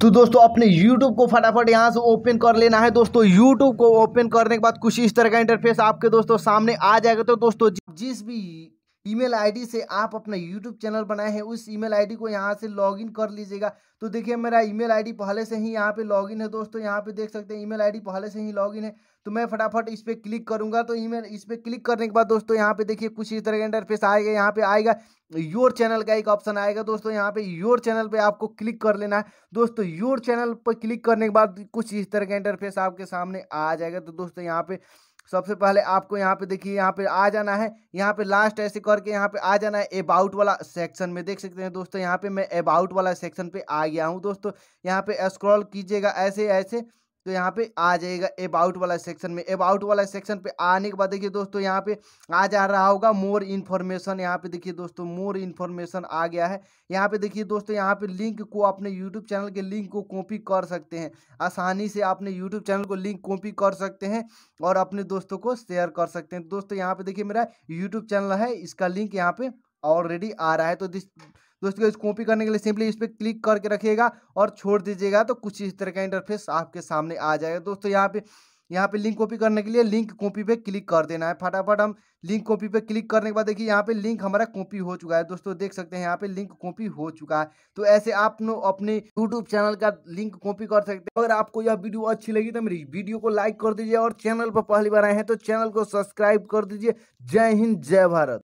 तो दोस्तों अपने यूट्यूब को फटाफट यहाँ से ओपन कर लेना है दोस्तों यूट्यूब को ओपन करने के बाद कुछ इस तरह का इंटरफेस आपके दोस्तों सामने आ जाएगा तो दोस्तों जिस भी ईमेल आईडी से आप अपना यूट्यूब चैनल बनाए हैं उस ईमेल आईडी को यहाँ से लॉगिन कर लीजिएगा तो देखिए मेरा ईमेल आईडी पहले से ही यहाँ पे लॉगिन है दोस्तों यहाँ पे देख सकते हैं ईमेल आईडी पहले से ही लॉगिन है तो मैं फटाफट इस पर क्लिक करूंगा तो ईमेल इस पर क्लिक करने के बाद दोस्तों यहाँ पे देखिए कुछ इस तरह का इंटरफेस आएगा यहाँ पे आएगा योर चैनल का एक ऑप्शन आएगा दोस्तों यहाँ पे योर चैनल पे आपको क्लिक कर लेना है दोस्तों योर चैनल पर क्लिक करने के बाद कुछ इस तरह का इंटरफेस आपके सामने आ जाएगा तो दोस्तों यहाँ पे सबसे पहले आपको यहाँ पे देखिए यहाँ पे आ जाना है यहाँ पे लास्ट ऐसे करके यहाँ पे आ जाना है अबाउट वाला सेक्शन में देख सकते हैं दोस्तों यहाँ पे मैं अबाउट वाला सेक्शन पे आ गया हूँ दोस्तों यहाँ पे स्क्रॉल कीजिएगा ऐसे ऐसे तो यहाँ पे आ जाएगा अबाउट वाला सेक्शन में अबाउट वाला सेक्शन पे आने के बाद देखिए दोस्तों यहाँ पे आ जा रहा होगा मोर इन्फॉर्मेशन यहाँ पे देखिए दोस्तों मोर इन्फॉर्मेशन आ गया है यहाँ पे देखिए दोस्तों यहाँ पे लिंक को अपने यूट्यूब चैनल के लिंक को कॉपी कर सकते हैं आसानी से अपने यूट्यूब चैनल को लिंक कॉपी कर सकते हैं और अपने दोस्तों को शेयर कर सकते हैं दोस्तों यहाँ पे देखिए मेरा यूट्यूब चैनल है इसका लिंक यहाँ पे ऑलरेडी आ रहा है तो दिस दोस्तों इसको कॉपी करने के लिए सिंपली इस पर क्लिक करके रखिएगा और छोड़ दीजिएगा तो कुछ इस तरह का इंटरफेस आपके सामने आ जाएगा दोस्तों यहाँ पे यहाँ पे लिंक कॉपी करने के लिए लिंक कॉपी पे क्लिक कर देना है फटाफट हम लिंक कॉपी पे क्लिक करने के बाद देखिए यहाँ पे लिंक हमारा कॉपी हो चुका है दोस्तों देख सकते हैं यहाँ पे लिंक कॉपी हो चुका है तो ऐसे आप अपने यूट्यूब चैनल का लिंक कॉपी कर सकते हैं अगर आपको यह वीडियो अच्छी लगी तो मेरी वीडियो को लाइक कर दीजिए और चैनल पर पहली बार आए हैं तो चैनल को सब्सक्राइब कर दीजिए जय हिंद जय भारत